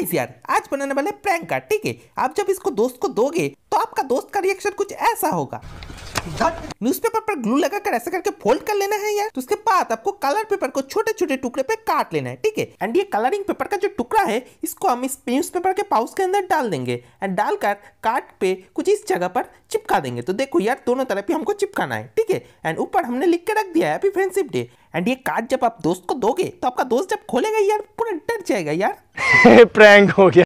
guys यार आज बनाने वाले प्रैंक का ठीक है आप जब इसको दोस्त को दोगे तो आपका दोस्त का रिएक्शन कुछ ऐसा होगा न्यूज़पेपर पर ग्लू लगाकर ऐसा करके फोल्ड कर लेना है यार तो उसके बाद आपको कलर पेपर को छोटे छोटे टुकड़े पे काट लेना है ठीक है एंड ये कलरिंग पेपर का जो टुकड़ा है इसको हम इस न्यूज पेपर के पाउच के अंदर डाल देंगे एंड डालकर काट पे कुछ इस जगह पर चिपका देंगे तो देखो यार दोनों तरफ ही हमको चिपकाना है ठीक है एंड ऊपर हमने लिख के रख दिया है हैप्पी फ्रेंडशिप डे एंड ये कार्ड जब आप दोस्त को दोगे तो आपका दोस्त जब खोलेगा यार पूरा डर जाएगा यार प्रैंक हो गया